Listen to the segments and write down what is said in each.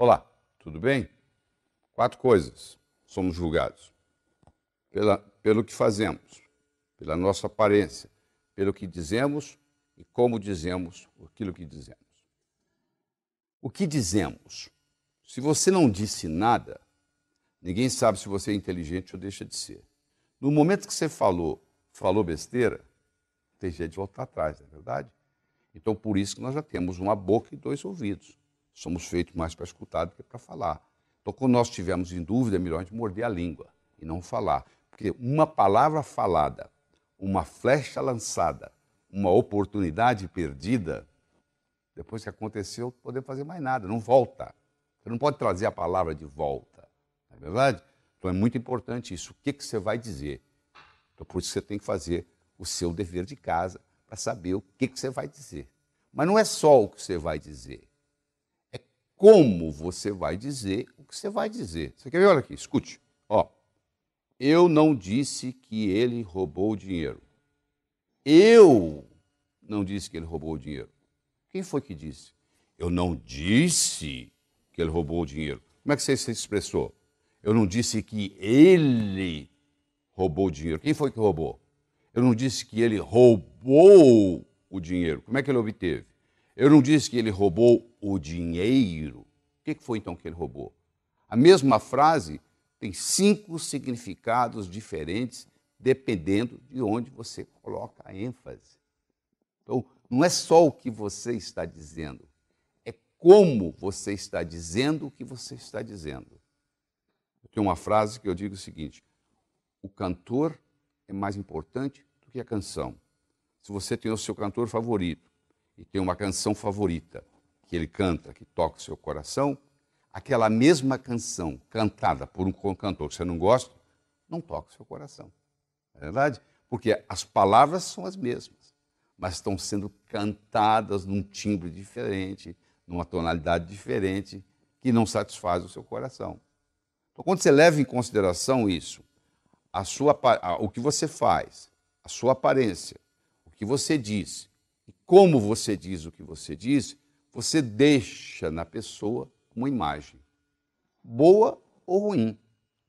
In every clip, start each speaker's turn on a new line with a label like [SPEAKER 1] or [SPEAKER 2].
[SPEAKER 1] Olá, tudo bem? Quatro coisas somos julgados: pela, pelo que fazemos, pela nossa aparência, pelo que dizemos e como dizemos aquilo que dizemos. O que dizemos? Se você não disse nada, ninguém sabe se você é inteligente ou deixa de ser. No momento que você falou, falou besteira, tem jeito de voltar atrás, não é verdade? Então, por isso que nós já temos uma boca e dois ouvidos. Somos feitos mais para escutar do que para falar. Então, quando nós estivermos em dúvida, é melhor a gente morder a língua e não falar. Porque uma palavra falada, uma flecha lançada, uma oportunidade perdida, depois que aconteceu, poder fazer mais nada, não volta. Você não pode trazer a palavra de volta, não é verdade? Então é muito importante isso. O que, que você vai dizer? Então por isso você tem que fazer o seu dever de casa para saber o que, que você vai dizer. Mas não é só o que você vai dizer como você vai dizer o que você vai dizer. Você quer ver? Olha aqui, escute. Ó, eu não disse que ele roubou o dinheiro. Eu não disse que ele roubou o dinheiro. Quem foi que disse? Eu não disse que ele roubou o dinheiro. Como é que você se expressou? Eu não disse que ele roubou o dinheiro. Quem foi que roubou? Eu não disse que ele roubou o dinheiro. Como é que ele obteve? Eu não disse que ele roubou o dinheiro. O que foi então que ele roubou? A mesma frase tem cinco significados diferentes dependendo de onde você coloca a ênfase. Então, não é só o que você está dizendo, é como você está dizendo o que você está dizendo. Eu tenho uma frase que eu digo o seguinte: o cantor é mais importante do que a canção. Se você tem o seu cantor favorito, e tem uma canção favorita que ele canta, que toca o seu coração, aquela mesma canção cantada por um cantor que você não gosta, não toca o seu coração. É verdade? Porque as palavras são as mesmas, mas estão sendo cantadas num timbre diferente, numa tonalidade diferente, que não satisfaz o seu coração. Então, quando você leva em consideração isso, a sua, a, o que você faz, a sua aparência, o que você diz como você diz o que você diz, você deixa na pessoa uma imagem, boa ou ruim,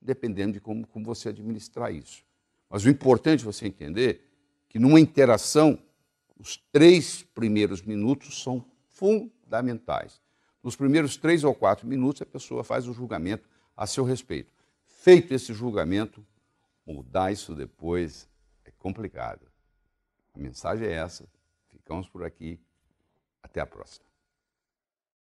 [SPEAKER 1] dependendo de como, como você administrar isso. Mas o importante é você entender que numa interação, os três primeiros minutos são fundamentais. Nos primeiros três ou quatro minutos, a pessoa faz o julgamento a seu respeito. Feito esse julgamento, mudar isso depois é complicado. A mensagem é essa. Ficamos por aqui. Até a próxima.